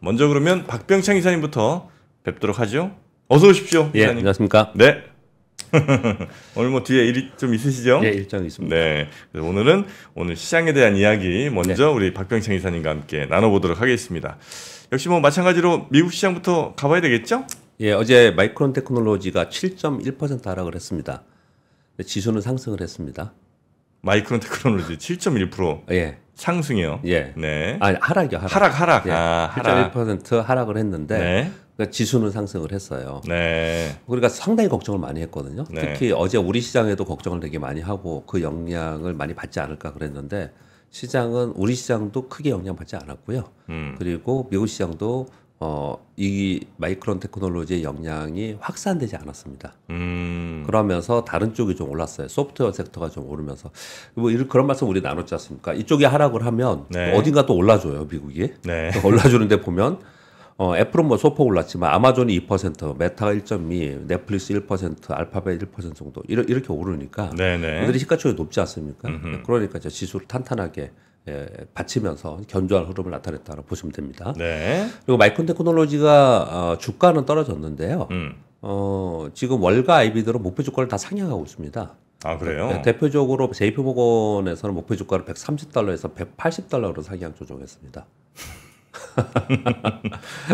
먼저 그러면 박병창 이사님부터 뵙도록 하죠. 어서 오십시오. 예, 이사님. 안녕하십니까. 네. 오늘 뭐 뒤에 일이 좀 있으시죠? 예, 일정이 있습니다. 네. 오늘은 오늘 시장에 대한 이야기 먼저 네. 우리 박병창 이사님과 함께 나눠보도록 하겠습니다. 역시 뭐 마찬가지로 미국 시장부터 가봐야 되겠죠? 예, 어제 마이크론 테크놀로지가 7.1% 하락을 했습니다. 네, 지수는 상승을 했습니다. 마이크론 테크놀로지 7.1%. 예. 상승이요. 예. 네. 아니 하락이요. 하락 하락. 하락. 예. 아, 하락. 1.1% 하락을 했는데 네. 그러니까 지수는 상승을 했어요. 네. 그러니까 상당히 걱정을 많이 했거든요. 네. 특히 어제 우리 시장에도 걱정을 되게 많이 하고 그 영향을 많이 받지 않을까 그랬는데 시장은 우리 시장도 크게 영향받지 않았고요. 음. 그리고 미국 시장도 어, 이 마이크론 테크놀로지의 역량이 확산되지 않았습니다. 음. 그러면서 다른 쪽이 좀 올랐어요. 소프트웨어 섹터가 좀 오르면서 뭐 이런 그런 말씀 우리 나눴지 않습니까? 이쪽이 하락을 하면 네. 또 어딘가 또 올라줘요, 미국이. 네. 또 올라주는데 보면 어, 애플은 뭐 소폭 올랐지만 아마존이 2%, 메타가 1.2, 넷플릭스 1%, 알파벳 1% 정도 이러, 이렇게 오르니까 네네. 네. 그들이 시가총액 높지 않습니까? 음흠. 그러니까 지수를 탄탄하게 예, 받치면서 견조한 흐름을 나타냈다고 보시면 됩니다. 네. 그리고 마이콘 테크놀로지가 어, 주가는 떨어졌는데요. 음. 어, 지금 월가 IB들은 목표 주가를 다 상향하고 있습니다. 아 그래요? 네, 대표적으로 JP모건에서는 목표 주가를 130달러에서 180달러로 상향 조정했습니다.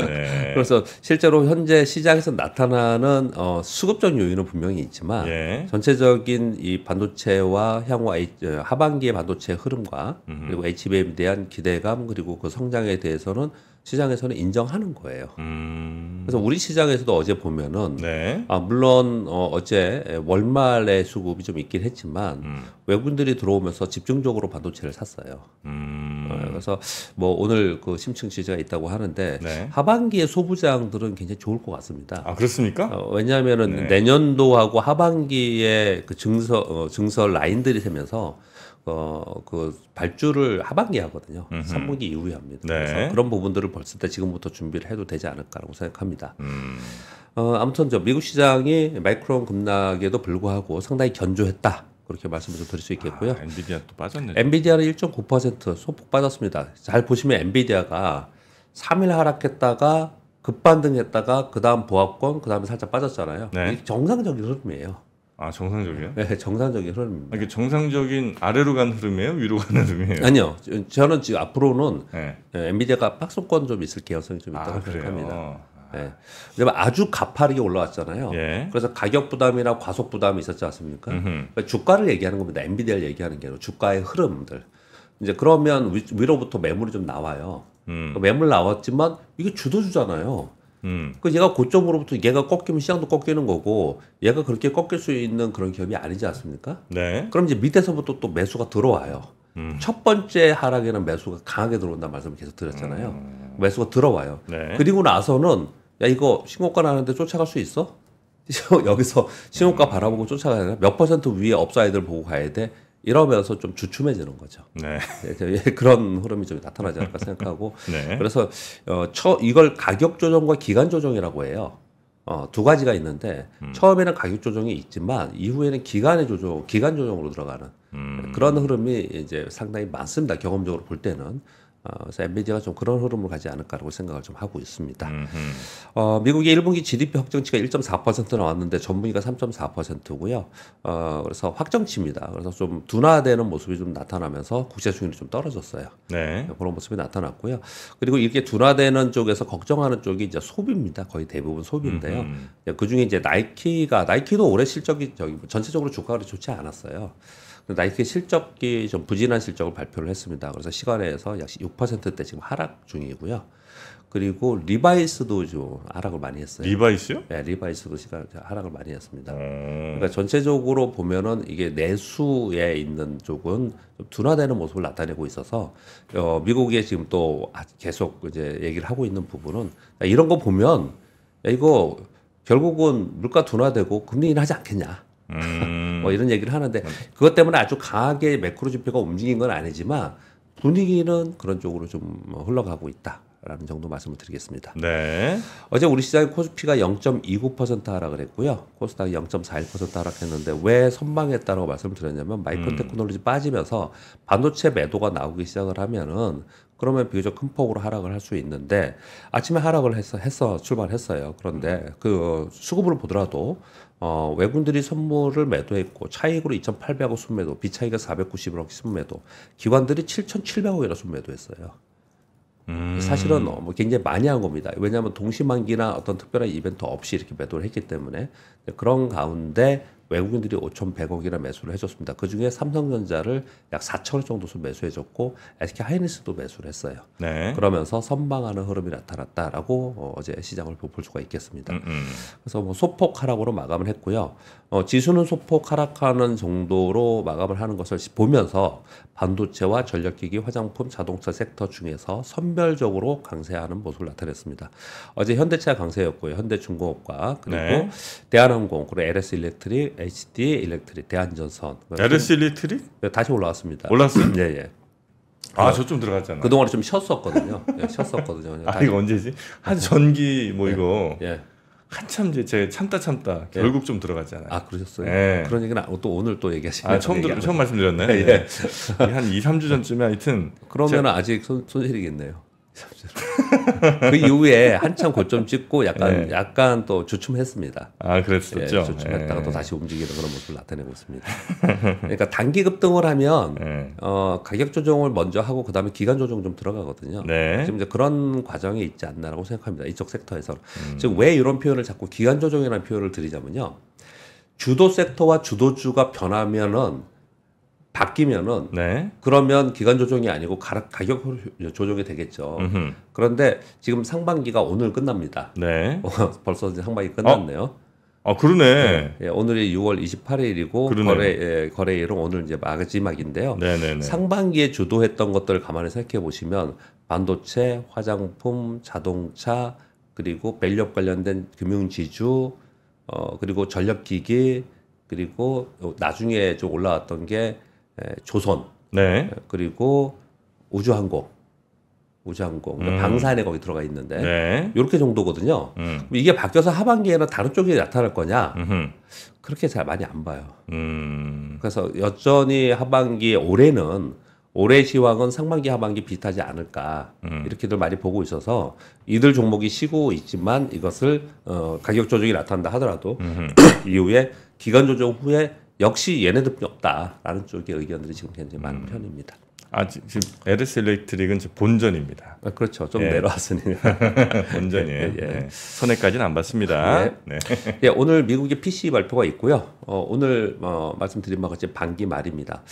네. 그래서 실제로 현재 시장에서 나타나는 어, 수급적 요인은 분명히 있지만 예. 전체적인 이 반도체와 향후 H, 하반기의 반도체 흐름과 음. 그리고 HBM에 대한 기대감 그리고 그 성장에 대해서는 시장에서는 인정하는 거예요. 음... 그래서 우리 시장에서도 어제 보면은 네. 아 물론 어, 어제 월말에 수급이 좀 있긴 했지만 음. 외국인들이 들어오면서 집중적으로 반도체를 샀어요. 음... 어, 그래서 뭐 오늘 그 심층 지지가 있다고 하는데 네. 하반기에 소부장들은 굉장히 좋을 것 같습니다. 아 그렇습니까? 어, 왜냐하면은 네. 내년도하고 하반기에 그 증설 어, 증설 라인들이 세면서 어, 그 발주를 하반기 하거든요. 음 3분기 이후에 합니다. 네. 그래서 그런 부분들을 벌써 때 지금부터 준비를 해도 되지 않을까라고 생각합니다. 음. 어, 아무튼 저 미국 시장이 마이크론 급락에도 불구하고 상당히 견조했다. 그렇게 말씀을 좀 드릴 수 있겠고요. 아, 엔비디아 또 빠졌네. 엔비디아는 1.9% 소폭 빠졌습니다. 잘 보시면 엔비디아가 3일 하락했다가 급반등했다가 그다음 보합권 그다음에 살짝 빠졌잖아요. 네. 정상적인 흐름이에요. 아 정상적이요? 네, 정상적인 흐름입니다. 아, 이게 정상적인 아래로 간 흐름이에요? 위로 가 흐름이에요? 아니요, 저는 지금 앞으로는 네. 예, 엔비디아가 박스권 좀 있을 개연성이 좀 있다고 아, 생각합니다. 네. 아주 가파르게 올라왔잖아요. 예. 그래서 가격 부담이나 과속 부담이 있었지 않습니까? 그러니까 주가를 얘기하는 겁니다. 엔비디아를 얘기하는 게 아니라 주가의 흐름들. 이제 그러면 위, 로부터 매물이 좀 나와요. 음. 매물 나왔지만 이게 주도주잖아요. 음. 그 얘가 고점으로부터 얘가 꺾이면 시장도 꺾이는 거고 얘가 그렇게 꺾일 수 있는 그런 기업이 아니지 않습니까? 네. 그럼 이제 밑에서부터 또 매수가 들어와요. 음. 첫 번째 하락에는 매수가 강하게 들어온다는 말씀을 계속 드렸잖아요. 음. 매수가 들어와요. 네. 그리고 나서는 야 이거 신고가 나는데 쫓아갈 수 있어? 여기서 신고가 바라보고 쫓아가야 되나? 몇 퍼센트 위에 업사이드를 보고 가야 돼? 이러면서 좀 주춤해지는 거죠. 네. 예, 예, 예, 그런 흐름이 좀 나타나지 않을까 생각하고 네. 그래서 어, 처, 이걸 가격 조정과 기간 조정이라고 해요. 어, 두 가지가 있는데 음. 처음에는 가격 조정이 있지만 이후에는 기간의 조정, 기간 조정으로 들어가는 음. 그런 흐름이 이제 상당히 많습니다. 경험적으로 볼 때는 어, 그래서 엔비디아가 좀 그런 흐름을 가지 않을까라고 생각을 좀 하고 있습니다. 어, 미국의 1분기 GDP 확정치가 1.4% 나왔는데 전분기가 3.4%고요. 어, 그래서 확정치입니다. 그래서 좀 둔화되는 모습이 좀 나타나면서 국제 수익률이 좀 떨어졌어요. 네. 네. 그런 모습이 나타났고요. 그리고 이렇게 둔화되는 쪽에서 걱정하는 쪽이 이제 소비입니다. 거의 대부분 소비인데요. 그 중에 이제 나이키가 나이키도 올해 실적이 저기 전체적으로 주가가 좋지 않았어요. 나이키 실적이 좀 부진한 실적을 발표를 했습니다. 그래서 시간에서 약 6%대 지금 하락 중이고요. 그리고 리바이스도 좀 하락을 많이 했어요. 리바이스요? 네, 리바이스도 시간 하락을 많이 했습니다. 음... 그러니까 전체적으로 보면은 이게 내수에 있는 쪽은 좀 둔화되는 모습을 나타내고 있어서 어, 미국에 지금 또 아, 계속 이제 얘기를 하고 있는 부분은 이런 거 보면 이거 결국은 물가 둔화되고 금리 인하지 않겠냐. 음. 뭐 이런 얘기를 하는데 음. 그것 때문에 아주 강하게 매크로 지표가 움직인 건 아니지만 분위기는 그런 쪽으로 좀 흘러가고 있다. 라는 정도 말씀을 드리겠습니다. 네. 어제 우리 시장의 코스피가 0.29% 하락을 했고요. 코스닥이 0.41% 하락했는데 왜 선방했다라고 말씀을 드렸냐면 마이크로 음. 테크놀로지 빠지면서 반도체 매도가 나오기 시작을 하면은 그러면 비교적 큰 폭으로 하락을 할 수 있는데 아침에 하락을 해서 했어, 했어 출발했어요. 그런데 그 수급을 보더라도 어, 외국인들이 선물을 매도했고 차익으로 2,800억 순매도, 비차익은 491억 순매도, 기관들이 7,700억이나 순매도했어요. 음. 사실은 어, 뭐 굉장히 많이 한 겁니다. 왜냐하면 동시만기나 어떤 특별한 이벤트 없이 이렇게 매도를 했기 때문에 그런 가운데 외국인들이 5,100억이나 매수를 해줬습니다. 그 중에 삼성전자를 약 4천억 정도 매수해줬고 SK 하이닉스도 매수를 했어요. 네. 그러면서 선방하는 흐름이 나타났다라고 어, 어제 시장을 볼 수가 있겠습니다. 음음. 음. 그래서 뭐 소폭 하락으로 마감을 했고요. 어, 지수는 소폭 하락하는 정도로 마감을 하는 것을 보면서 반도체와 전력기기, 화장품, 자동차 섹터 중에서 선별적으로 강세하는 모습을 나타냈습니다. 어제 현대차 강세였고요. 현대중공업과 그리고 네. 대한항공, 그리고 LS 일렉트릭, HD 일렉트릭 대한전선. LS 뭐 일렉트릭? 네, 다시 올라왔습니다. 올랐어요? 예, 예. 아, 아저좀 어, 들어갔잖아. 그동안에 좀 쉬었었거든요. 예, 쉬었었거든요. 아, 이거 언제지? 한 전기 뭐 예, 이거. 예. 한참 이제 제 참다 참다 예. 결국 좀 들어갔잖아요. 아, 그러셨어요? 예. 그런 얘기는 또 오늘 또 얘기하시네요. 아, 처음 들 처음 말씀드렸나요? 예. 예. 한 2, 3주 전쯤에 하여튼 그러면 제 아직 손, 손실이겠네요. 그 이후에 한참 고점 찍고 약간 네. 약간 또 주춤했습니다. 아 그랬었죠. 예, 주춤했다가 네. 또 다시 움직이는 그런 모습을 나타내고 있습니다. 그러니까 단기 급등을 하면 네. 어, 가격 조정을 먼저 하고 그다음에 기간 조정 좀 들어가거든요. 네. 지금 이제 그런 과정이 있지 않나라고 생각합니다. 이쪽 섹터에서 음. 지금 왜 이런 표현을 자꾸 기간 조정이라는 표현을 드리자면요. 주도 섹터와 주도주가 변하면은 바뀌면은 네. 그러면 기간 조정이 아니고 가, 격 조정이 되겠죠. 음흠. 그런데 지금 상반기가 오늘 끝납니다. 네. 어, 벌써 이제 상반기 어? 끝났네요. 아, 아 그러네. 네, 예, 오늘이 6월 28일이고 거래 예, 거래일은 오늘 이제 마지막인데요. 네네네. 상반기에 주도했던 것들을 가만히 생각해 보시면 반도체, 화장품, 자동차 그리고 밸류업 관련된 금융지주 어 그리고 전력기기 그리고 나중에 좀 올라왔던 게 조선 네. 그리고 우주항공 우주항공 그러니까 음. 방산에 거기 들어가 있는데 네. 이렇게 정도거든요. 음. 이게 바뀌어서 하반기에는 다른 쪽에 나타날 거냐 음흠. 그렇게 잘 많이 안 봐요. 음. 그래서 여전히 하반기 올해는 올해 시황은 상반기 하반기 비슷하지 않을까 음. 이렇게들 많이 보고 있어서 이들 종목이 쉬고 있지만 이것을 어, 가격 조정이 나타난다 하더라도 이후에 기간 조정 후에 역시 얘네들뿐이 없다라는 쪽의 의견들이 지금 굉장히 많은 음. 편입니다. 아 지금 LS 일렉트릭은 본전입니다. 아, 그렇죠. 좀 예. 내려왔으니까 본전이에요. 예, 예. 네. 손해까지는 안 봤습니다. 예. 네. 네. 오늘 미국의 p c 발표가 있고요. 어, 오늘 어, 말씀드린 바와 같이 반기 말입니다.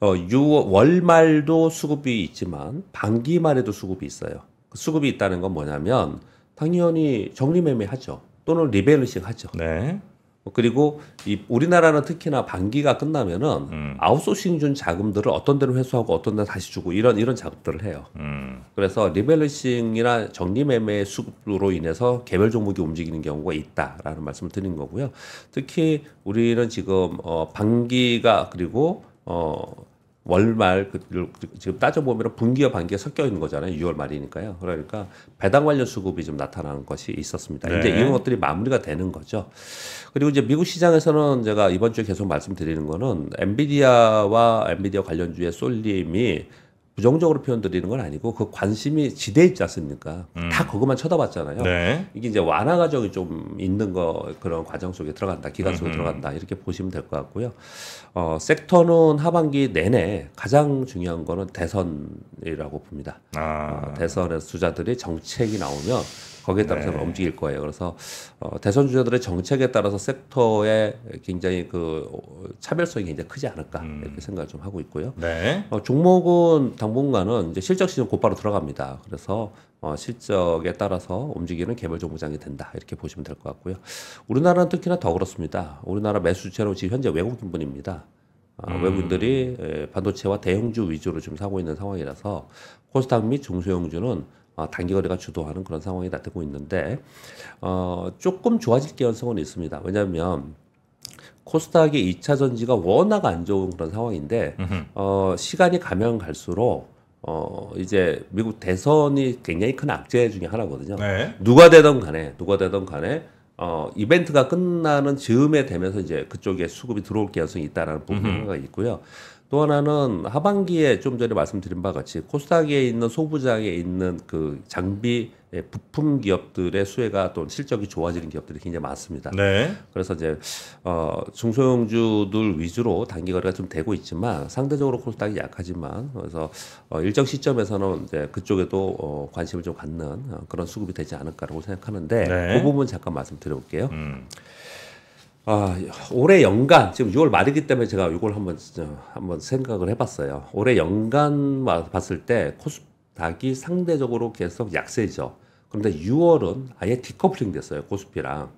어, 6월 월말도 수급이 있지만 반기 말에도 수급이 있어요. 그 수급이 있다는 건 뭐냐면 당연히 정리매매하죠. 또는 리밸런싱 하죠. 네. 그리고 이 우리나라는 특히나 반기가 끝나면은 음. 아웃소싱 준 자금들을 어떤 데로 회수하고 어떤 데는 다시 주고 이런 이런 작업들을 해요. 음. 그래서 리밸리싱이나 정리매매 수급으로 인해서 개별 종목이 움직이는 경우가 있다라는 말씀을 드린 거고요. 특히 우리는 지금 어 반기가 그리고 어 월말 그, 그 지금 따져보면 분기와 반기에 섞여 있는 거잖아요. 6월 말이니까요. 그러니까 배당 관련 수급이 좀 나타나는 것이 있었습니다. 네. 이제 이런 것들이 마무리가 되는 거죠. 그리고 이제 미국 시장에서는 제가 이번 주에 계속 말씀드리는 거는 엔비디아와 엔비디아 관련주의 쏠림이 부정적으로 표현드리는 건 아니고 그 관심이 지대 있지 않습니까? 음. 다 그것만 쳐다봤잖아요. 네. 이게 이제 완화 과정이 좀 있는 거 그런 과정 속에 들어간다, 기간 속에 음 들어간다 이렇게 보시면 될 것 같고요. 어, 섹터는 하반기 내내 가장 중요한 거는 대선이라고 봅니다. 아. 어, 대선에서 주자들이 정책이 나오면 거기에 따라서 네. 움직일 거예요. 그래서 어, 대선 주자들의 정책에 따라서 섹터의 굉장히 그 차별성이 굉장히 크지 않을까 음. 이렇게 생각을 좀 하고 있고요. 네. 어, 종목은 당분간은 이제 실적 시즌 곧바로 들어갑니다. 그래서 어, 실적에 따라서 움직이는 개별 정보장이 된다 이렇게 보시면 될 것 같고요. 우리나라는 특히나 더 그렇습니다. 우리나라 매수 주체로 지금 현재 외국인분입니다. 아, 음. 외국인들이 예, 반도체와 대형주 위주로 좀 사고 있는 상황이라서 코스닥 및 중소형주는 어, 단기거래가 주도하는 그런 상황이 나타나고 있는데 어, 조금 좋아질 개연성은 있습니다. 왜냐하면 코스닥의 2차 전지가 워낙 안 좋은 그런 상황인데 어, 시간이 가면 갈수록 어, 이제 미국 대선이 굉장히 큰 악재 중에 하나거든요. 네. 누가 되던 간에 누가 되던 간에 어, 이벤트가 끝나는 즈음에 되면서 이제 그쪽에 수급이 들어올 개연성이 있다라는 부분이 있고요. 또 하나는 하반기에 좀 전에 말씀드린 바와 같이 코스닥에 있는 소부장에 있는 그 장비 예, 부품 기업들의 수혜가 또 실적이 좋아지는 기업들이 굉장히 많습니다. 네. 그래서 이제 어 중소형주들 위주로 단기 거래가 좀 되고 있지만 상대적으로 코스닥이 약하지만 그래서 어 일정 시점에서는 이제 그쪽에도 어 관심을 좀 갖는 어 그런 수급이 되지 않을까라고 생각하는데 네. 그 부분 잠깐 말씀드려 볼게요. 음. 아, 올해 연간 지금 6월 말이기 때문에 제가 이걸 한번 한번 생각을 해봤어요. 올해 연간 봤을 때 코스닥이 상대적으로 계속 약세죠. 그런데 6월은 아예 디커플링 됐어요 코스피랑.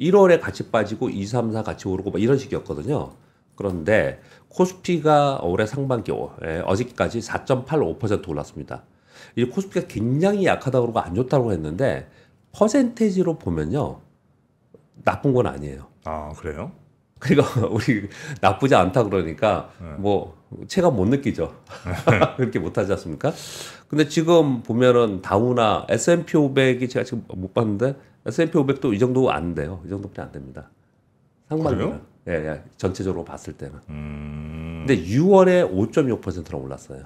1월에 같이 빠지고 2, 3, 4 같이 오르고 막 이런 식이었거든요. 그런데 코스피가 올해 상반기 어제까지4.85% 올랐습니다. 이 코스피가 굉장히 약하다고 그러고 안 좋다고 했는데 퍼센테지로 보면요 나쁜 건 아니에요. 아 그래요? 그러니까 우리 나쁘지 않다 그러니까 네. 뭐 체감 못 느끼죠. 그렇게 못 하지 않습니까? 근데 지금 보면은 다우나 S&P 500이 제가 지금 못 봤는데 S&P 500도 이 정도 안 돼요. 이 정도밖에 안 됩니다. 상반기는. 예, 예, 전체적으로 봤을 때는. 음... 근데 6월에 5.6%로 올랐어요.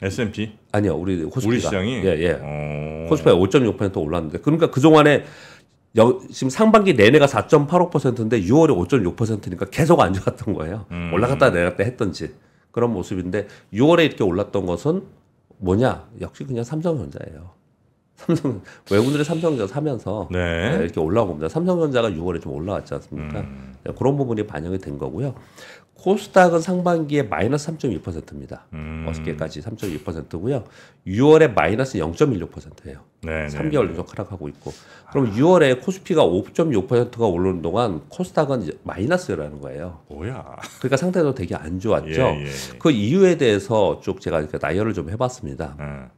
S&P? 아니요, 우리 호스피가. 우리 시장이. 예, 예. 어... 코스피가 5.6% 올랐는데, 그러니까 그 동안에 여, 지금 상반기 내내가 4.85%인데 6월에 5.6%니까 계속 안 좋았던 거예요. 음. 올라갔다 내렸다 했던지 그런 모습인데 6월에 이렇게 올랐던 것은 뭐냐? 역시 그냥 삼성전자예요. 삼성 외국인들이 삼성전자 사면서 네. 네 이렇게 올라온 겁니다. 삼성전자가 6월에 좀 올라왔지 않습니까? 음. 예, 그런 부분이 반영이 된 거고요. 코스닥은 상반기에 마이너스 3.2%입니다. 음. 어저께까지 3.2%고요. 6월에 마이너스 0.16%예요. 네네. 3개월 연속 하락하고 있고. 그럼 아. 6월에 코스피가 5.6%가 오르는 동안 코스닥은 마이너스라는 거예요. 뭐야? 그러니까 상태도 되게 안 좋았죠. 예, 예. 예. 그 이유에 대해서 쭉 제가 나열을 좀 해봤습니다. 음.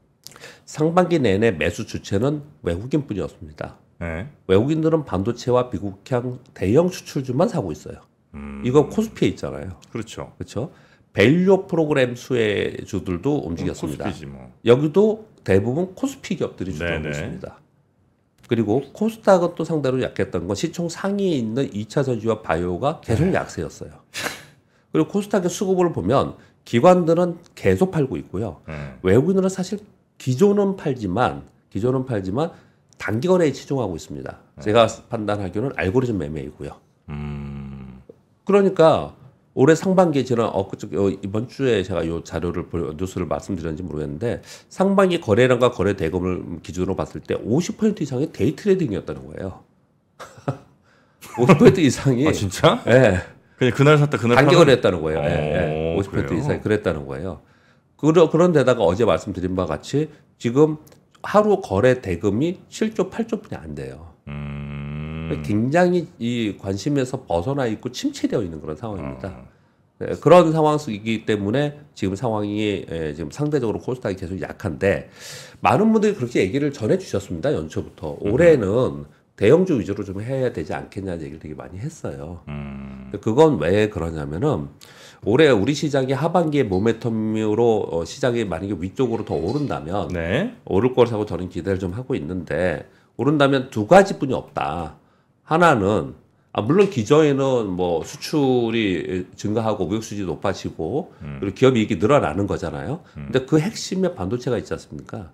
상반기 내내 매수 주체는 외국인뿐이었습니다. 네. 외국인들은 반도체와 미국향 대형 수출주만 사고 있어요. 음. 이거 코스피에 있잖아요. 그렇죠. 그렇죠. 밸류 프로그램 수혜 주들도 움직였습니다. 코스피지 뭐. 여기도 대부분 코스피 기업들이 주도하고 있습니다. 그리고 코스닥은 또 상대로 약했던 건 시총 상위에 있는 2차 전지와 바이오가 계속 네. 약세였어요. 그리고 코스닥의 수급을 보면 기관들은 계속 팔고 있고요. 네. 외국인들은 사실 기존은 팔지만 기존은 팔지만 단기간에 치중하고 있습니다. 제가 판단하기로는 알고리즘 매매이고요. 음. 그러니까 올해 상반기에 지난 어그저 이번 주에 제가 요 자료를 뉴스를 말씀드렸는지 모르겠는데 상반기 거래량과 거래 대금을 기준으로 봤을 때 50% 이상이 데이 트레이딩이었다는 거예요. 50% 이상이 아 진짜? 예. 네. 그냥 그날 샀다 그날 단기 거래했다는 거예요. 예, 예. 50% 어, 그래요? 이상이 그랬다는 거예요. 그러, 그런데다가 어제 말씀드린 바와 같이 지금 하루 거래 대금이 7조 8조뿐이 안 돼요. 음... 굉장히 이 관심에서 벗어나 있고 침체되어 있는 그런 상황입니다. 어... 네, 그런 상황이기 때문에 지금 상황이 예, 지금 상대적으로 코스닥이 계속 약한데 많은 분들이 그렇게 얘기를 전해 주셨습니다. 연초부터 음. 올해는 음... 대형주 위주로 좀 해야 되지 않겠냐는 얘기를 되게 많이 했어요. 음... 그건 왜 그러냐면은 올해 우리 시장이 하반기에 모멘텀으로 어, 시장이 만약에 위쪽으로 더 오른다면 네. 오를 거라고 저는 기대를 좀 하고 있는데 오른다면 두 가지 뿐이 없다. 하나는 아, 물론 기존에는뭐 수출이 증가하고 무역 수지 높아지고 음. 그리고 기업 이익이 늘어나는 거잖아요. 음. 근데 그 핵심에 반도체가 있지 않습니까?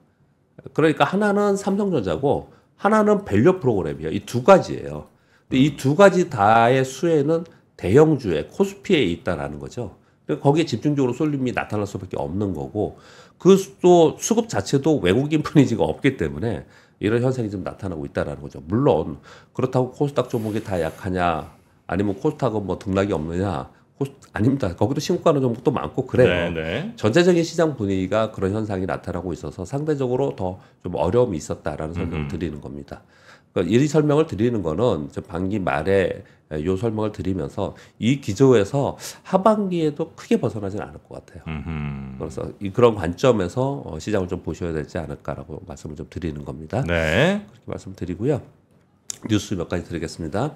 그러니까 하나는 삼성전자고 하나는 밸류 프로그램이에요. 이 두 가지예요. 음. 이두 가지 다의 수혜는 대형주의 코스피에 있다라는 거죠. 그러니까 거기에 집중적으로 쏠림이 나타날 수밖에 없는 거고 그또 수급 자체도 외국인 분위기가 없기 때문에 이런 현상이 좀 나타나고 있다라는 거죠. 물론 그렇다고 코스닥 종목이 다 약하냐 아니면 코스닥은 뭐 등락이 없느냐 코스, 아닙니다. 거기도 신고하는 종목도 많고 그래요. 네네. 네. 전체적인 시장 분위기가 그런 현상이 나타나고 있어서 상대적으로 더 좀 어려움이 있었다라는 설명을 음. 드리는 겁니다. 그러니까 이 설명을 드리는 거는 반기 말에 요 설명을 드리면서 이 기조에서 하반기에도 크게 벗어나지는 않을 것 같아요. 음흠. 그래서 이 그런 관점에서 어, 시장을 좀 보셔야 되지 않을까라고 말씀을 좀 드리는 겁니다. 네. 그렇게 말씀드리고요. 뉴스 몇 가지 드리겠습니다.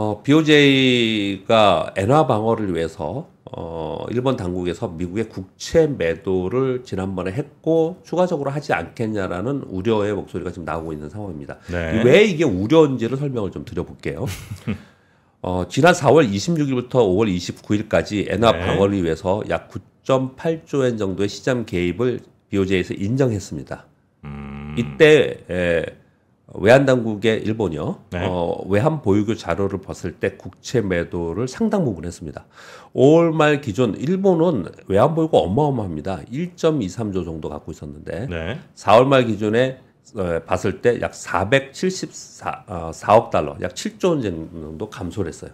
어, BOJ가 엔화 방어를 위해서 어, 일본 당국에서 미국의 국채 매도를 지난번에 했고 추가적으로 하지 않겠냐라는 우려의 목소리가 지금 나오고 있는 상황입니다. 네. 왜 이게 우려인지를 설명을 좀 드려볼게요. 어, 지난 4월 26일부터 5월 29일까지 엔화 네. 방어를 위해서 약 9.8조엔 정도의 시장 개입을 BOJ에서 인정했습니다. 음... 이때 에, 예, 외환 당국의 일본이요 네. 어, 외환 보유고 자료를 봤을 때 국채 매도를 상당 부분 했습니다. 5월 말 기준 일본은 외환 보유고 어마어마합니다. 1.23조 정도 갖고 있었는데 네. 4월 말 기준에 어, 봤을 때 약 474억 어, 달러, 약 7조 원 정도 감소를 했어요.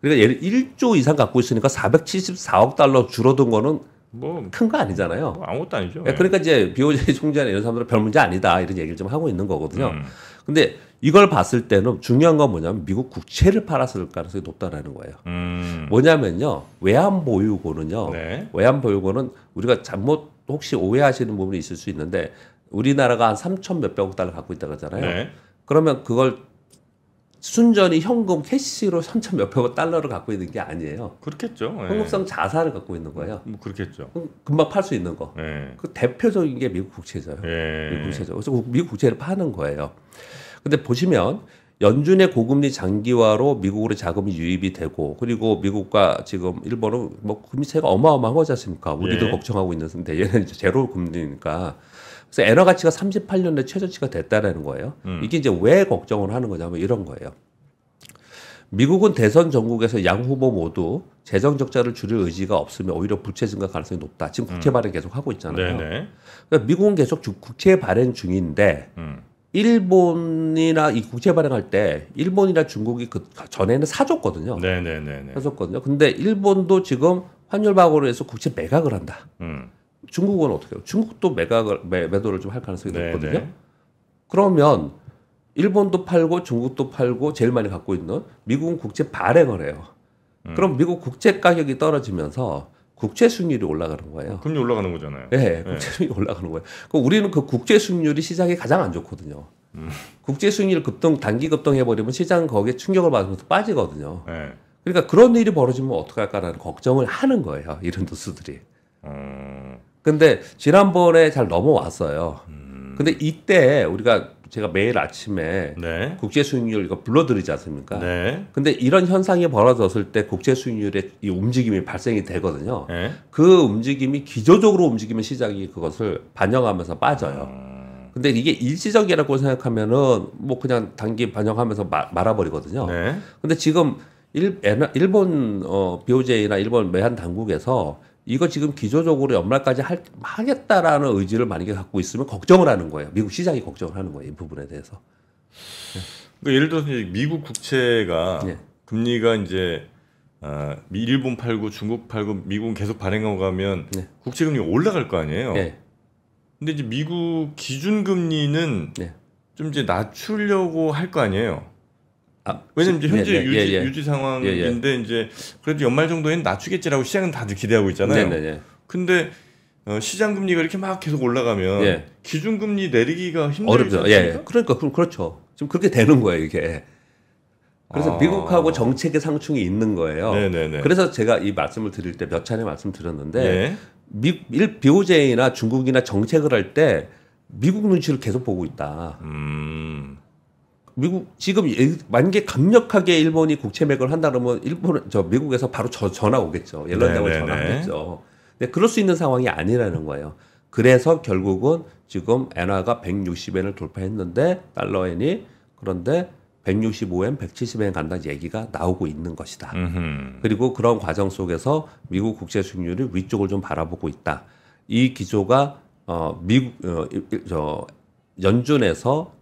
그러니까 예를 1조 이상 갖고 있으니까 474억 달러 줄어든 거는 뭐큰거 아니잖아요. 뭐 아무것도 아니죠. 예. 그러니까 이제 비호제 총재나 이런 사람들은 별 문제 아니다 이런 얘기를 좀 하고 있는 거거든요. 음. 근데 이걸 봤을 때는 중요한 건 뭐냐면 미국 국채를 팔았을 가능성이 높다라는 거예요. 음. 뭐냐면요 외환 보유고는요. 네. 외환 보유고는 우리가 잘못 혹시 오해하시는 부분이 있을 수 있는데 우리나라가 한 3천 몇백억 달러 갖고 있다 그러잖아요. 네. 그러면 그걸 순전히 현금 캐시로 3천 몇백 달러를 갖고 있는 게 아니에요. 그렇겠죠. 예. 헌금성 자산을 갖고 있는 거예요. 뭐 그렇겠죠. 금방 팔 수 있는 거. 예. 그 대표적인 게 미국 국채죠. 예. 미국 국채죠. 그래서 미국 국채를 파는 거예요. 근데 보시면 연준의 고금리 장기화로 미국으로 자금이 유입이 되고 그리고 미국과 지금 일본은 뭐 금리 차이가 어마어마한 거지 않습니까? 우리도 예. 걱정하고 있는데 얘는 제로 금리니까 그래서 에너 가치가 38년대 최저치가 됐다라는 거예요. 음. 이게 이제 왜 걱정을 하는 거냐면 이런 거예요. 미국은 대선 전국에서 양 후보 모두 재정 적자를 줄일 의지가 없으면 오히려 부채 증가 가능성이 높다. 지금 국채 음. 발행 계속 하고 있잖아요. 그러니까 미국은 계속 주, 국채 발행 중인데 음. 일본이나 이 국채 발행할 때 일본이나 중국이 그 전에는 사줬거든요. 네네네. 사줬거든요. 근데 일본도 지금 환율 박으로 해서 국채 매각을 한다. 음. 중국은 어떻게 해요? 중국도 매각을 매, 매도를 좀 할 가능성이 네, 높거든요. 네. 그러면 일본도 팔고 중국도 팔고 제일 많이 갖고 있는 미국은 국채 발행을 해요. 음. 그럼 미국 국채 가격이 떨어지면서 국채 수익률이 올라가는 거예요. 금리 올라가는 거잖아요. 예, 네, 국채 네. 수익이 올라가는 거예요. 그 우리는 그 국채 수익률이 시장에 가장 안 좋거든요. 음. 국제 수익률 급등 단기 급등해 버리면 시장 거기에 충격을 받으면서 빠지거든요. 네. 그러니까 그런 일이 벌어지면 어떡할까라는 걱정을 하는 거예요. 이런 뉴스들이. 음... 근데 지난번에 잘 넘어왔어요. 음. 근데 이때 우리가 제가 매일 아침에 네. 국제 수익률 이거 불러드리지 않습니까? 네. 근데 이런 현상이 벌어졌을 때 국제 수익률의 이 움직임이 발생이 되거든요. 네. 그 움직임이 기조적으로 움직이면 시장이 그것을 반영하면서 빠져요. 음. 근데 이게 일시적이라고 생각하면은 뭐 그냥 단기 반영하면서 마, 말아버리거든요. 네. 근데 지금 일, 일본 어, BOJ나 일본 매한 당국에서 이거 지금 기조적으로 연말까지 할, 하겠다라는 의지를 만약에 갖고 있으면 걱정을 하는 거예요. 미국 시장이 걱정을 하는 거예요. 이 부분에 대해서. 네. 그러니까 예를 들어서 미국 국채가 네. 금리가 이제 아, 미 일본 팔고 중국 팔고 미국은 계속 발행하고 가면 네. 국채 금리가 올라갈 거 아니에요. 네. 근데 이제 미국 기준 금리는 좀 이제 낮추려고 할 거 아니에요. 아, 왜냐면 이제 현재 네, 네, 유지, 예, 예. 유지 예, 상황인데 이제 그래도 연말 정도에는 낮추겠지라고 시장은 다들 기대하고 있잖아요. 네, 네, 네, 근데 어, 시장 금리가 이렇게 막 계속 올라가면 기준 금리 내리기가 힘들죠. 예, 그러니까 그, 그렇죠. 지금 그렇게 되는 거예요 이게. 그래서 아... 미국하고 정책의 상충이 있는 거예요. 네네네. 네, 그래서 제가 이 말씀을 드릴 때 몇 차례 말씀드렸는데 미, 일 BOJ나 중국이나 정책을 할 때 미국 눈치를 계속 보고 있다. 음... 미국 지금 예, 만개 강력하게 일본이 국채매각을 한다 그러면 일본 저 미국에서 바로 저 전화 오겠죠. 옐런 대원 네, 네, 전화 오겠죠. 네. 근데 그럴 수 있는 상황이 아니라는 거예요. 그래서 결국은 지금 엔화가 160엔을 돌파했는데 달러엔이 그런데 165엔, 170엔 간다 는 얘기가 나오고 있는 것이다. 음흠. 그리고 그런 과정 속에서 미국 국채 수익률이 위쪽을 좀 바라보고 있다. 이 기조가 어 미국 어, 저 연준에서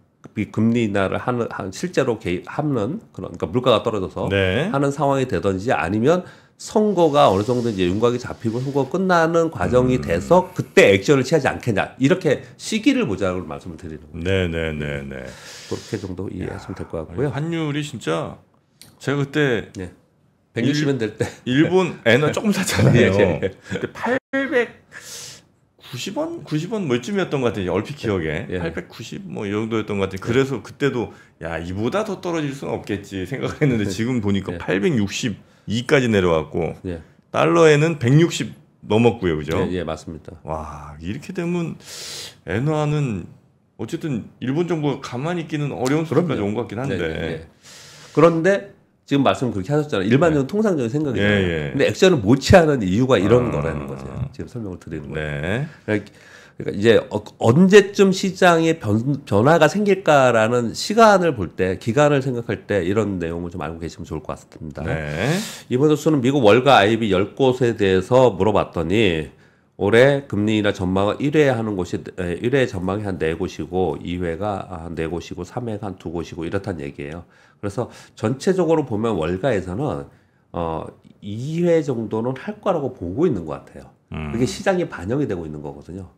금리 인하를 하는 한 실제로 개입, 하는 그런 그러니까 물가가 떨어져서 네. 하는 상황이 되든지 아니면 선거가 어느 정도 이제 윤곽이 잡히고 선거 끝나는 과정이 음. 돼서 그때 액션을 취하지 않겠냐 이렇게 시기를 보자고 말씀을 드리는 거예요. 네네네네. 네, 네, 네. 그렇게 정도 이해하시면 될 것 같고요. 환율이 진짜 제가 그때 네. 160엔 될때 일본 엔화 조금 샀잖아요. 예, 예. 800 예. 90원? 90원 뭘쯤이었던것 같아요. 얼핏 기억에. 예. 890 뭐 이 정도였던 것 같아요. 그래서 그때도 야, 이보다 더 떨어질 수는 없겠지 생각을 했는데 네. 지금 보니까 예. 862까지 내려왔고 예. 달러에는 160 넘었고요. 그죠? 예, 예, 맞습니다. 와, 이렇게 되면 엔화는 어쨌든 일본 정부가 가만히 있기는 어려운 수준까지 온것 같긴 한데. 그런데 지금 말씀 그렇게 하셨잖아요. 일반적인 네. 통상적인 생각이잖요 예, 예. 근데 액션을 못 취하는 이유가 이런 아, 거라는 거죠. 지금 설명을 드리는 거예요. 네. 그러니까, 그러니까 이제 어, 언제쯤 시장에 변, 변화가 생길까라는 시간을 볼 때, 기간을 생각할 때 이런 내용을 좀 알고 계시면 좋을 것 같습니다. 네. 이번 조수는 미국 월가 IB 10곳에 대해서 물어봤더니 올해 금리나 전망을 1회 하는 곳이 1회 전망이 한 4곳이고 2회가 한 4곳이고 3회가 한 2곳이고 이렇다는 얘기예요. 그래서 전체적으로 보면 월가에서는 어 2회 정도는 할 거라고 보고 있는 것 같아요. 음. 그게 시장에 반영이 되고 있는 거거든요.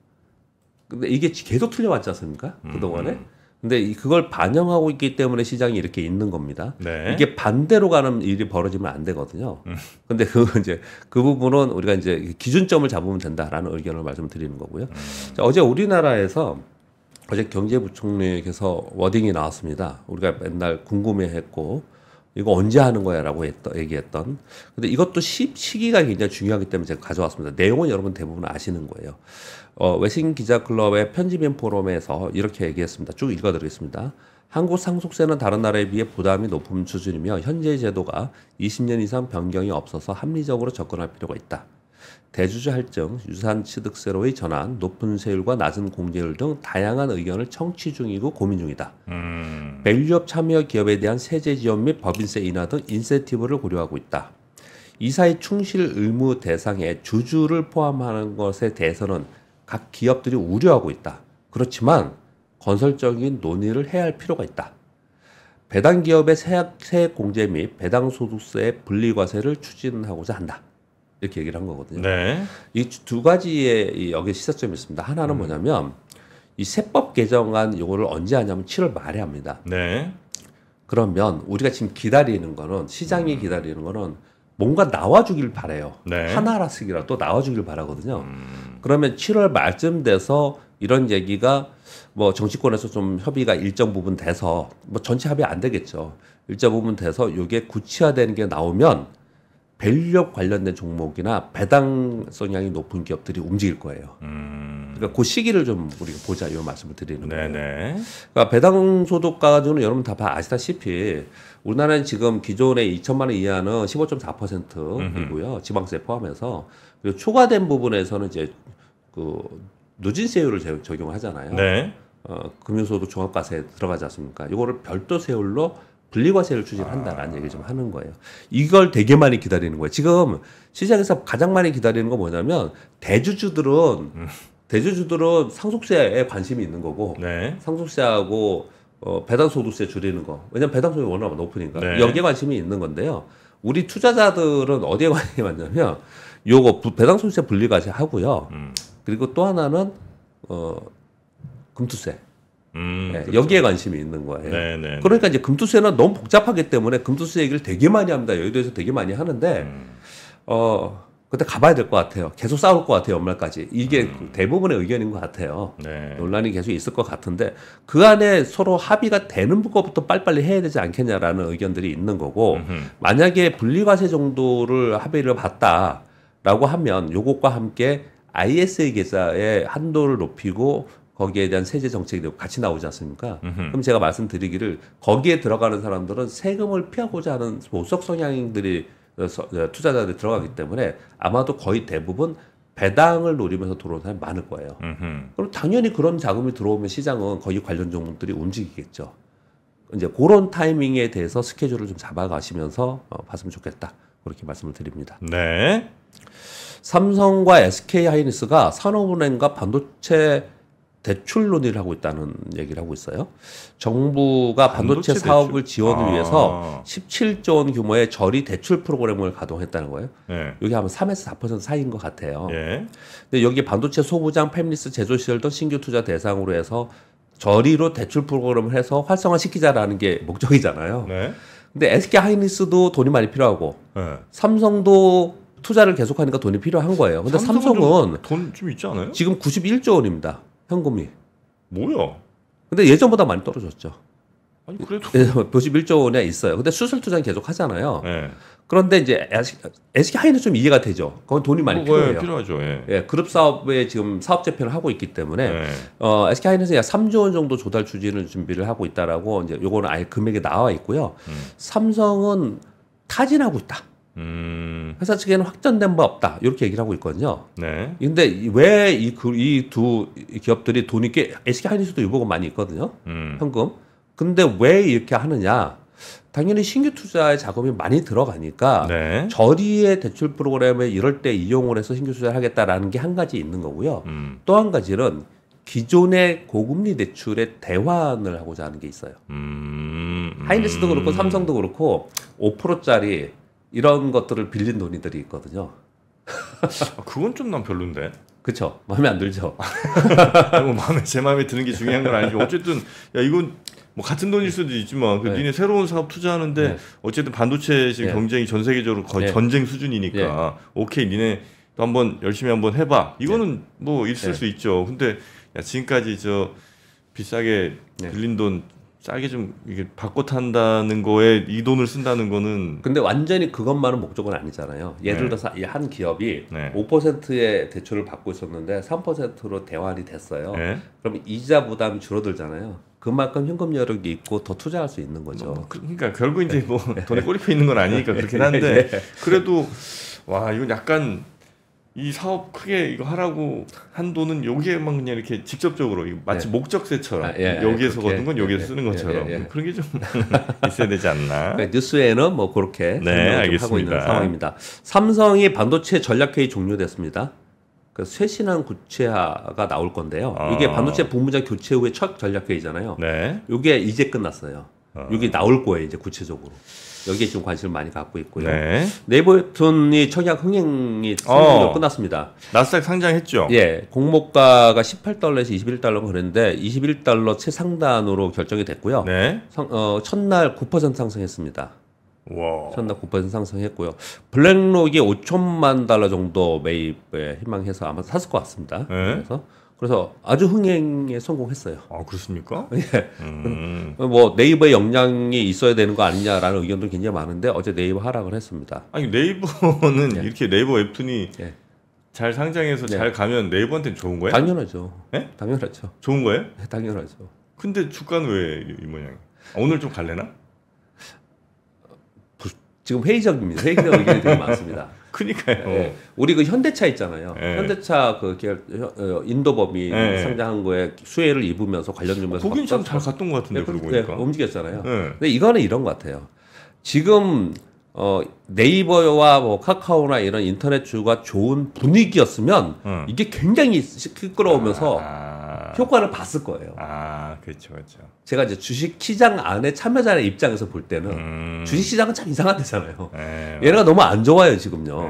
근데 이게 계속 틀려왔지 않습니까? 그동안에. 음. 근데 그걸 반영하고 있기 때문에 시장이 이렇게 있는 겁니다. 네. 이게 반대로 가는 일이 벌어지면 안 되거든요. 음. 근데 그 이제 그 부분은 우리가 이제 기준점을 잡으면 된다라는 의견을 말씀드리는 거고요. 음. 자, 어제 우리나라에서 어제 경제부총리에게서 워딩이 나왔습니다. 우리가 맨날 궁금해했고 이거 언제 하는 거야라고 얘기했던. 근데 이것도 시, 시기가 굉장히 중요하기 때문에 제가 가져왔습니다. 내용은 여러분 대부분 아시는 거예요. 어, 외신 기자 클럽의 편집인 포럼에서 이렇게 얘기했습니다. 쭉 읽어드리겠습니다. 한국 상속세는 다른 나라에 비해 부담이 높은 수준이며 현재 제도가 20년 이상 변경이 없어서 합리적으로 접근할 필요가 있다. 대주주 할증, 유산 취득세로의 전환, 높은 세율과 낮은 공제율 등 다양한 의견을 청취 중이고 고민 중이다. 음. 밸류업 참여 기업에 대한 세제 지원 및 법인세 인하 등 인센티브를 고려하고 있다. 이사의 충실 의무 대상에 주주를 포함하는 것에 대해서는 각 기업들이 우려하고 있다. 그렇지만 건설적인 논의를 해야 할 필요가 있다. 배당 기업의 세액 공제 및 배당 소득세 분리과세를 추진하고자 한다. 이렇게 얘기를 한 거거든요. 네. 이 두 가지의 여기 시사점이 있습니다. 하나는 음. 뭐냐면 이 세법 개정안 요거를 언제 하냐면 7월 말에 합니다. 네. 그러면 우리가 지금 기다리는 거는 시장이 음. 기다리는 거는 뭔가 나와주길 바래요. 네. 하나라씩이라도 나와주길 바라거든요. 음. 그러면 7월 말쯤 돼서 이런 얘기가 뭐 정치권에서 좀 협의가 일정 부분 돼서 뭐 전체 합의 안 되겠죠. 일정 부분 돼서 요게 구체화되는 게 나오면 밸류업 관련된 종목이나 배당 성향이 높은 기업들이 움직일 거예요. 음. 그러니까 그 시기를 좀 우리가 보자 이 말씀을 드리는 네네. 거예요. 그러니까 배당 소득 가지고는 여러분 다 아시다시피 우리나라는 지금 기존의 2천만 원 이하는 15.4%이고요. 지방세 포함해서 그리고 초과된 부분에서는 이제 그 누진세율을 적용하잖아요. 네. 어, 금융소득 종합과세 들어가지 않습니까? 이거를 별도 세율로 분리과세를 추진한다라는 아. 얘기 좀 하는 거예요. 이걸 되게 많이 기다리는 거예요. 지금 시장에서 가장 많이 기다리는 건 뭐냐면 대주주들은 음. 대주주들은 상속세에 관심이 있는 거고 네. 상속세하고 어, 배당소득세 줄이는 거. 왜냐면 배당소득이 워낙 높으니까 네. 여기에 관심이 있는 건데요. 우리 투자자들은 어디에 관심이 많냐면 요거 배당소득세 분리과세 하고요. 음. 그리고 또 하나는 어 금투세. 음, 네, 그렇죠. 여기에 관심이 있는 거예요. 네네, 네, 네. 그러니까 이제 금투세는 너무 복잡하기 때문에 금투세 얘기를 되게 많이 합니다. 여의도에서 되게 많이 하는데 음. 어 그때 가봐야 될 것 같아요. 계속 싸울 것 같아요. 연말까지 이게 음. 대부분의 의견인 것 같아요. 네. 논란이 계속 있을 것 같은데 그 안에 서로 합의가 되는 것부터 빨리빨리 해야 되지 않겠냐라는 의견들이 있는 거고 음흠. 만약에 분리과세 정도를 합의를 봤다라고 하면 요것과 함께 ISA 계좌의 한도를 높이고 거기에 대한 세제 정책이 같이 나오지 않습니까? 으흠. 그럼 제가 말씀드리기를 거기에 들어가는 사람들은 세금을 피하고자 하는 보석 성향들이 어, 어, 투자자들이 들어가기 때문에 아마도 거의 대부분 배당을 노리면서 들어오는 사람이 많을 거예요. 으흠. 그럼 당연히 그런 자금이 들어오면 시장은 거의 관련 종목들이 움직이겠죠. 이제 그런 타이밍에 대해서 스케줄을 좀 잡아가시면서 어, 봤으면 좋겠다. 그렇게 말씀을 드립니다. 네. 삼성과 SK 하이닉스가 산업은행과 반도체 대출 논의를 하고 있다는 얘기를 하고 있어요. 정부가 아, 반도체, 반도체 사업을 대출? 지원을 아. 위해서 17조 원 규모의 저리 대출 프로그램을 가동했다는 거예요. 네. 여기 하면 3에서 4% 사이인 것 같아요. 네. 근데 여기 반도체 소부장 팸리스 제조 시절던 신규 투자 대상으로 해서 저리로 대출 프로그램을 해서 활성화시키자라는 게 목적이잖아요. 네. 근데 SK 하이닉스도 돈이 많이 필요하고 네. 삼성도 투자를 계속하니까 돈이 필요한 거예요. 근데 삼성은, 삼성은 돈좀 있지 않아요? 지금 91조 원입니다. 현금이. 뭐야? 근데 예전보다 많이 떨어졌죠. 아니 그래도 51조 예, 뭐 원에 있어요. 근데 수술 투자는 계속 하잖아요. 네. 그런데 이제 애식, 애식 하이는 좀 이해가 되죠. 그건 돈이 많이 그거, 예, 필요해요. 예, 필요하죠. 예. 예. 그룹 사업에 지금 사업 재편을 하고 있기 때문에 예. 어, SK 하이는스 약 3조 원 정도 조달 추진을 준비를 하고 있다라고 이제 요거는 아예 금액이 나와 있고요. 음. 삼성은 타진하고 있다. 음. 회사 측에는 확정된 바 없다 이렇게 얘기를 하고 있거든요. 네. 근데 왜 이두 그, 기업들이 돈이 꽤 SK 하이닉스도 유보금 많이 있거든요. 음. 현금. 근데 왜 이렇게 하느냐? 당연히 신규 투자의 자금이 많이 들어가니까 네. 저리의 대출 프로그램에 이럴 때 이용을 해서 신규 투자를 하겠다라는 게 한 가지 있는 거고요. 음. 또한 가지는 기존의 고금리 대출에 대환을 하고자 하는 게 있어요. 음. 하이닉스도 그렇고 삼성도 그렇고 5%짜리 이런 것들을 빌린 논의들이 있거든요. 아, 그건 좀 난 별론데. 그쵸. 마음에 안 들죠. 뭐 마음에 제 마음에 드는 게 중요한 건아니죠 어쨌든 야 이건 뭐 같은 돈일 수도 있지만 그 네. 니네 새로운 사업 투자하는데 네. 어쨌든 반도체 지금 네. 경쟁이 전 세계적으로 거의 네. 전쟁 수준이니까 네. 오케이 니네 또 한번 열심히 한번 해봐. 이거는 네. 뭐 있을 네. 수 있죠. 근데 야 지금까지 저 비싸게 빌린 돈 짜게좀 이게 바꿔 탄다는 거에 이 돈을 쓴다는 거는 근데 완전히 그것만은 목적은 아니잖아요. 예를 네. 들어서 네. 한 기업이 네. 5%의 대출을 받고 있었는데 3%로 대환이 됐어요. 네. 그럼 이자 부담이 줄어들잖아요. 그만큼 현금 여력이 있고 더 투자할 수 있는 거죠. 뭐, 그, 그러니까 결국 이제 네. 뭐 돈에 꼬리표 있는 건 아니니까 네. 그렇긴 한데 그래도 와 이건 약간 이 사업 크게 이거 하라고 한 돈은 여기에만 그냥 이렇게 직접적으로 마치 네. 아, 예. 목적세처럼 아, 예, 여기에서 그렇게, 거둔 건 여기에서 예, 예, 쓰는 것처럼 예, 뭐 그런 게 좀 있어야 되지 않나. 그러니까 뉴스에는 뭐 그렇게 네, 하고 있는 상황입니다. 삼성이 반도체 전략회의 종료됐습니다. 그 쇄신한 구체화가 나올 건데요. 어. 이게 반도체 본부장 교체 후에첫 전략회의잖아요. 네. 이게 이제 끝났어요. 어. 이게 나올 거예요 이제 구체적으로. 여기에 좀 관심을 많이 갖고 있고요. 네. 이버톤이 청약 흥행이 어, 끝났습니다. 나스닥 상장했죠. 예, 공모가가 18달러에서 21달러 그랬는데 21달러 최상단으로 결정이 됐고요. 네. 상, 어, 첫날 9% 상승했습니다. 와. 첫날 9% 상승했고요. 블랙록이 5천만 달러 정도 매입에 희망해서 아마 샀을 것 같습니다. 네. 그래서 그래서 아주 흥행에 성공했어요. 아 그렇습니까? 예. 음. 뭐 네이버의 역량이 있어야 되는 거 아니냐라는 의견도 굉장히 많은데 어제 네이버 하락을 했습니다. 아니 네이버는 예. 이렇게 네이버 웹툰이 예. 잘 상장해서 잘 예. 가면 네이버한테 좋은 거예요? 당연하죠. 예? 당연하죠. 좋은 거예요? 네, 당연하죠. 근데 주가는 왜이 모양? 아, 오늘 좀 갈래나? 지금 회의적입니다. 회의적 의견이 되게 많습니다. 그니까요. 네. 우리 그 현대차 있잖아요. 네. 현대차 그 어, 인도 범이 네. 예. 상장한 거에 수혜를 입으면서 관련 주면서 거긴 참잘 갔던 것 같은데 그러고 보니까 움직였잖아요. 근데 이거는 이런 것 같아요. 지금 어 네이버와 뭐 카카오나 이런 인터넷 주가 좋은 분위기였으면 이게 굉장히 아, 시끄러우면서 아... 아. 효과를 봤을 거예요. 아, 그렇죠, 그렇죠. 제가 이제 주식 시장 안에 참여자의 입장에서 볼 때는 음... 주식 시장은 참 이상한 데잖아요. 에 네, 얘네가 너무 안 좋아요 지금요.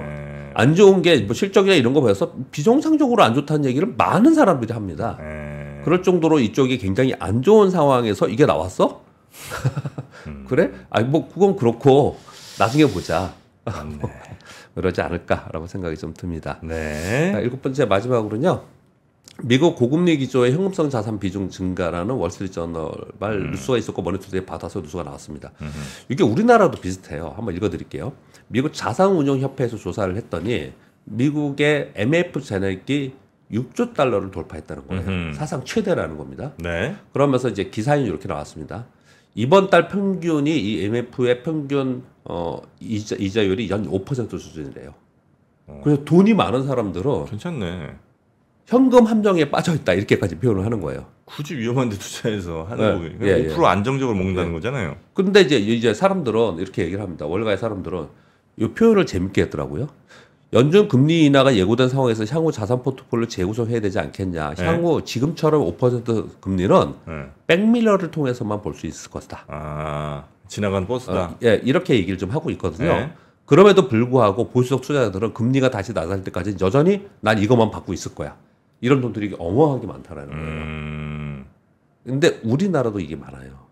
에안 네. 좋은 게 뭐 실적이나 이런 거 봐서 비정상적으로 안 좋다는 얘기를 많은 사람들이 합니다. 에 네. 그럴 정도로 이쪽이 굉장히 안 좋은 상황에서 이게 나왔어? 음... 그래? 아니 뭐 그건 그렇고 나중에 보자. 그러지 않을까라고 생각이 좀 듭니다. 네. 자, 일곱 번째 마지막으로는요. 미국 고금리 기조의 현금성 자산 비중 증가라는 월스트리트저널 말 음. 뉴스가 있었고 머니투데이 받아서 뉴스가 나왔습니다. 음흠. 이게 우리나라도 비슷해요. 한번 읽어드릴게요. 미국 자산운용협회에서 조사를 했더니 미국의 MF 재내기 6조 달러를 돌파했다는 거예요. 음흠. 사상 최대라는 겁니다. 네. 그러면서 이제 기사인 이렇게 나왔습니다. 이번 달 평균이 이 MF의 평균 어 이자 이자율이 연 5% 수준이래요. 어. 그래서 돈이 많은 사람들은 괜찮네. 현금 함정에 빠져 있다 이렇게까지 표현을 하는 거예요. 굳이 위험한데 투자해서 하는 네. 거예요 예, 5% 예. 안정적으로 먹는다는 예. 거잖아요. 근데 이제 이제 사람들은 이렇게 얘기를 합니다. 월가의 사람들은 이 표현을 재밌게 했더라고요. 연준 금리 인하가 예고된 상황에서 향후 자산 포트폴리오 재구성해야 되지 않겠냐. 예. 향후 네. 지금처럼 5% 금리는 네. 예. 백미러를 통해서만 볼 수 있을 것이다. 아, 지나간 버스다. 어, 예, 이렇게 얘기를 좀 하고 있거든요. 네. 그럼에도 불구하고 보수적 투자자들은 금리가 다시 낮질 때까지 여전히 난 이것만 받고 있을 거야. 이런 돈들이 어마하게 많다라는 음. 거예요. 근데 우리나라도 이게 많아요.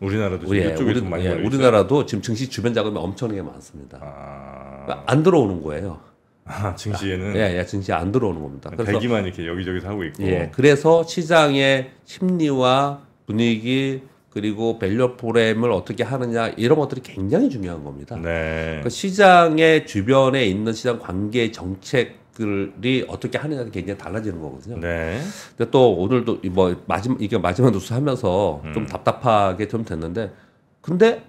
우리나라도 지금 예, 이쪽에 우리, 많이 예, 우리나라도 지금 증시 주변 자금이 엄청나게 많습니다. 아... 안 들어오는 거예요. 아, 증시에는 아, 예, 예, 증시 안 들어오는 겁니다. 그래서 대기만 이렇게 여기저기서 하고 있고. 예, 그래서 시장의 심리와 분위기 그리고 밸류 프레임을 어떻게 하느냐 이런 것들이 굉장히 중요한 겁니다. 네. 그러니까 시장의 주변에 있는 시장 관계 정책 것들이 어떻게 하느냐가 굉장히 달라지는 거거든요. 네. 근데 또 오늘도 뭐 마지막 이게 마지막 뉴스 하면서 음. 좀 답답하게 좀 됐는데 근데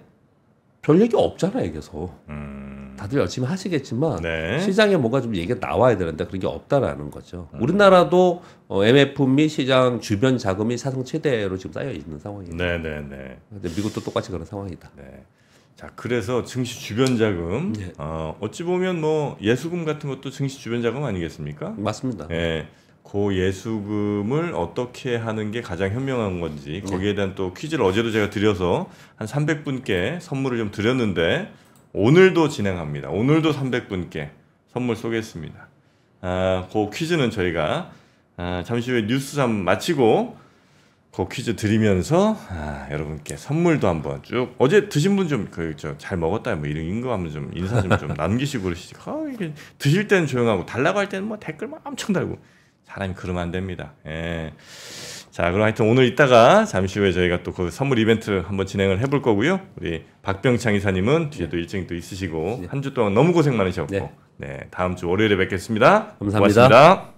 별 얘기 없잖아 요 계속. 음. 다들 열심히 하시겠지만 네. 시장에 뭔가 좀 얘기가 나와야 되는데 그런 게 없다라는 거죠. 음. 우리나라도 어, MF 및 시장 주변 자금이 사상 최대로 지금 쌓여 있는 상황이에요. 네네네. 네, 네. 미국도 똑같이 그런 상황이다. 네. 자, 그래서 증시 주변 자금 예. 어, 어찌 보면 뭐 예수금 같은 것도 증시 주변 자금 아니겠습니까? 맞습니다. 예. 그 예수금을 어떻게 하는 게 가장 현명한 건지 예. 거기에 대한 또 퀴즈를 어제도 제가 드려서 한 300분께 선물을 좀 드렸는데 오늘도 진행합니다. 오늘도 300분께 선물 쏘겠습니다. 아, 그 퀴즈는 저희가 아, 잠시 후에 뉴스 3 마치고 그 퀴즈 드리면서 아, 여러분께 선물도 한번 쭉 어제 드신 분 좀그저잘 먹었다 뭐 이런 인거 하면 좀 인사 좀, 좀 남기시고 그러시지 아, 이게 드실 때는 조용하고 달라고 할 때는 뭐 댓글 막 엄청 달고 사람이 그러면 안 됩니다. 예. 자, 그럼 하여튼 오늘 이따가 잠시 후에 저희가 또 그 선물 이벤트 한번 진행을 해볼 거고요. 우리 박병창 이사님은 뒤에 도 네. 일정이 또 있으시고 네. 한주 동안 너무 고생 많으셨고 네. 네. 다음 주 월요일에 뵙겠습니다. 감사합니다 고맙습니다.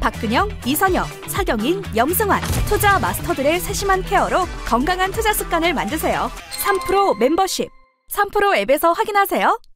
박근영, 이선영, 사경인, 염승환 투자 마스터들의 세심한 케어로 건강한 투자 습관을 만드세요. 3프로 멤버십 3프로 앱에서 확인하세요.